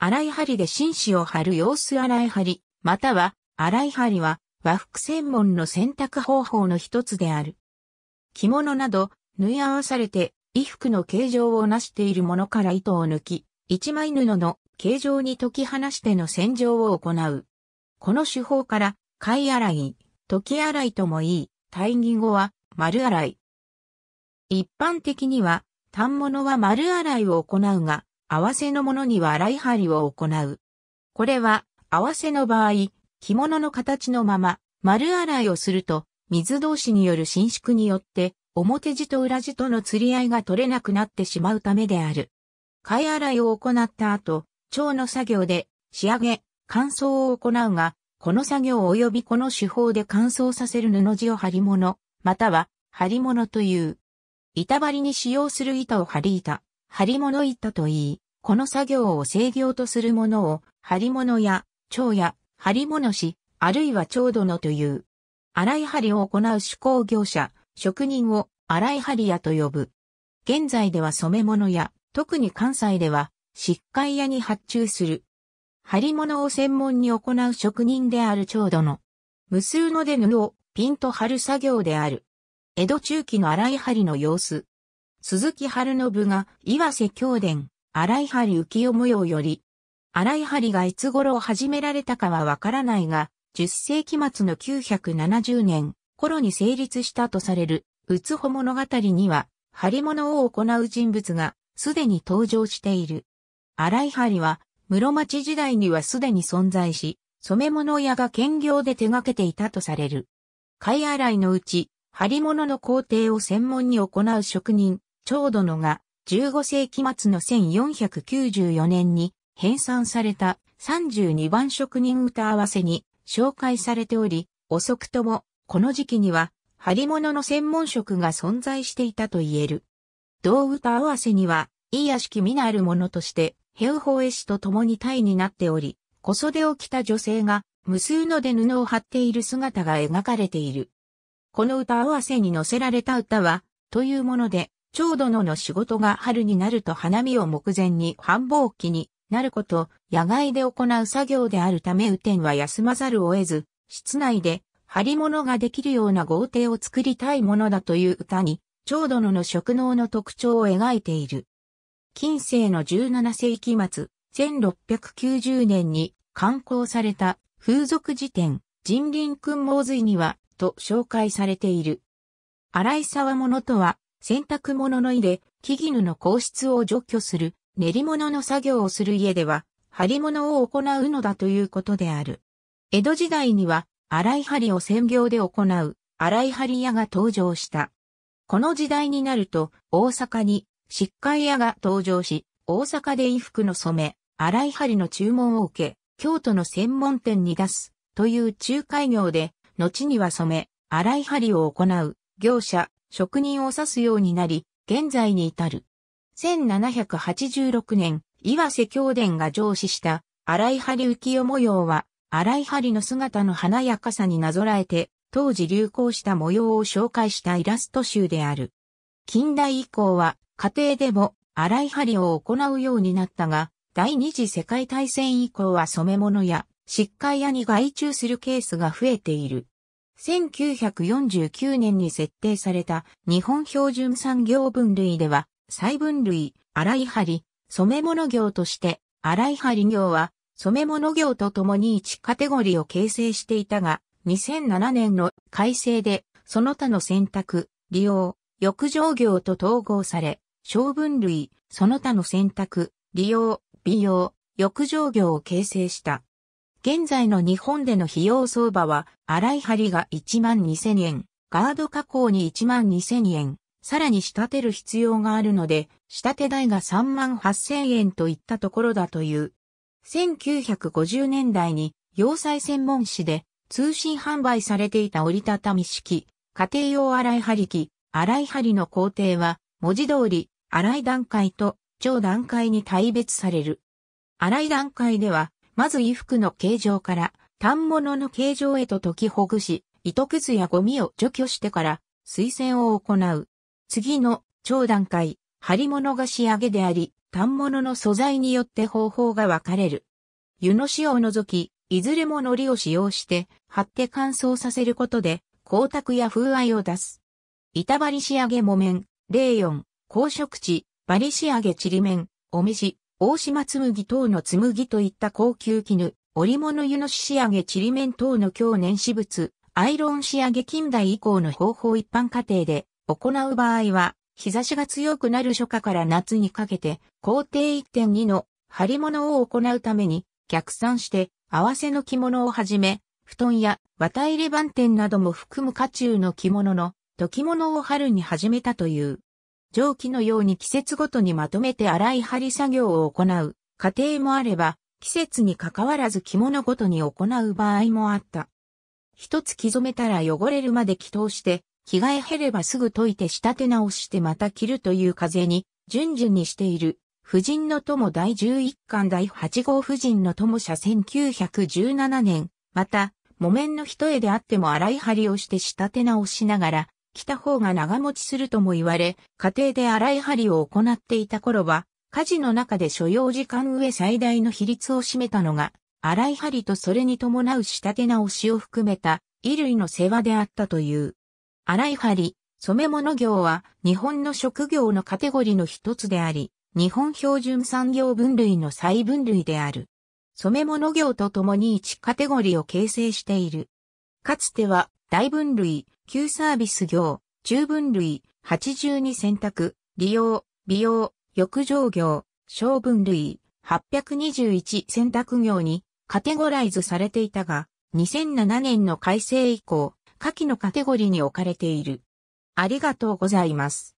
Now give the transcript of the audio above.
洗い針で紳士を張る様子洗い針、または洗い針は和服専門の選択方法の一つである。着物など縫い合わされて衣服の形状をなしているものから糸を抜き、一枚布の形状に解き放しての洗浄を行う。この手法から、貝洗い、時き洗いともいい、対義語は丸洗い。一般的には、単物は丸洗いを行うが、合わせのものには洗い張りを行う。これは、合わせの場合、着物の形のまま、丸洗いをすると、水同士による伸縮によって、表地と裏地との釣り合いが取れなくなってしまうためである。貝洗いを行った後、蝶の作業で仕上げ、乾燥を行うが、この作業及びこの手法で乾燥させる布地を張り物、または張り物という。板張りに使用する板を張り板、針物糸といい、この作業を制御とするものを、針物や、蝶や、針物師、あるいは蝶殿という。荒い針を行う手工業者、職人を荒い針屋と呼ぶ。現在では染物や、特に関西では、疾患屋に発注する。針物を専門に行う職人である蝶殿。無数の出布をピンと張る作業である。江戸中期の荒い針の様子。鈴木春信が岩瀬教伝、荒井張浮世模様より、荒井張がいつ頃始められたかはわからないが、10世紀末の970年頃に成立したとされる、うつほ物語には、張物を行う人物がすでに登場している。荒井張は、室町時代にはすでに存在し、染物屋が兼業で手掛けていたとされる。貝洗いのうち、張物の工程を専門に行う職人、長殿が15世紀末の1494年に編纂された32番職人歌合わせに紹介されており、遅くともこの時期には張り物の専門職が存在していたと言える。同歌合わせには、いい屋敷みなるものとして、ヘウホエ氏と共に体になっており、小袖を着た女性が無数ので布を張っている姿が描かれている。この歌合わせに載せられた歌は、というもので、長殿の仕事が春になると花見を目前に繁忙期になること、野外で行う作業であるため雨天は休まざるを得ず、室内で張り物ができるような豪邸を作りたいものだという歌に、長殿の職能の特徴を描いている。近世の17世紀末、1690年に刊行された風俗辞典、人林君盲髄には、と紹介されている。荒井沢物とは、洗濯物の入れ、木絹の硬質を除去する練り物の作業をする家では、針物を行うのだということである。江戸時代には、洗い針を専業で行う、洗い針屋が登場した。この時代になると、大阪に、漆海屋が登場し、大阪で衣服の染め、洗い針の注文を受け、京都の専門店に出す、という仲介業で、後には染め、洗い針を行う、業者、職人を指すようになり、現在に至る。1786年、岩瀬教伝が上司した荒い針浮世模様は、荒い針の姿の華やかさになぞらえて、当時流行した模様を紹介したイラスト集である。近代以降は、家庭でも荒い針を行うようになったが、第二次世界大戦以降は染め物や、疾患屋に外注するケースが増えている。1949年に設定された日本標準産業分類では、細分類、洗い針、染物業として、洗い針業は染物業とともに1カテゴリーを形成していたが、2007年の改正で、その他の選択、利用、浴場業と統合され、小分類、その他の選択、利用、美容、浴場業を形成した。現在の日本での費用相場は、洗い針が1万2000円、ガード加工に1万2000円、さらに仕立てる必要があるので、仕立て代が3万8000円といったところだという。1950年代に、要塞専門誌で通信販売されていた折りたたみ式、家庭用洗い針機、洗い針の工程は、文字通り、洗い段階と、超段階に大別される。洗い段階では、まず衣服の形状から、反物の形状へと解きほぐし、糸くずやゴミを除去してから、推薦を行う。次の、超段階、針物が仕上げであり、反物の素材によって方法が分かれる。湯の塩を除き、いずれも糊を使用して、貼って乾燥させることで、光沢や風合いを出す。板張り仕上げ木綿、04、高色地、バリ仕上げちりめん、おめし、大島紬等の紬といった高級絹、織物湯の仕上げちりめん等の強年私物、アイロン仕上げ近代以降の方法一般家庭で行う場合は、日差しが強くなる初夏から夏にかけて、工程1.2のり物を行うために、逆算して、合わせの着物をはじめ、布団や綿入れ番店なども含む家中の着物の、時物を春に始めたという。蒸気のように季節ごとにまとめて洗い張り作業を行う家庭もあれば、季節に関わらず着物ごとに行う場合もあった。一つ着染めたら汚れるまで祈祷して、着替え減ればすぐ溶いて仕立て直してまた着るという風に、順々にしている。婦人の友第11巻第8号婦人の友社1917年、また、木綿の一重であっても洗い張りをして仕立て直しながら、着た方が長持ちするとも言われ、家庭で洗い針を行っていた頃は、家事の中で所要時間上最大の比率を占めたのが、洗い針とそれに伴う仕立て直しを含めた衣類の世話であったという。洗い針、染物業は日本の職業のカテゴリーの一つであり、日本標準産業分類の再分類である。染物業とともに一カテゴリーを形成している。かつては大分類、旧サービス業、十分類、82選択、利用、美容、浴場業、小分類、821選択業にカテゴライズされていたが、2007年の改正以降、下記のカテゴリーに置かれている。ありがとうございます。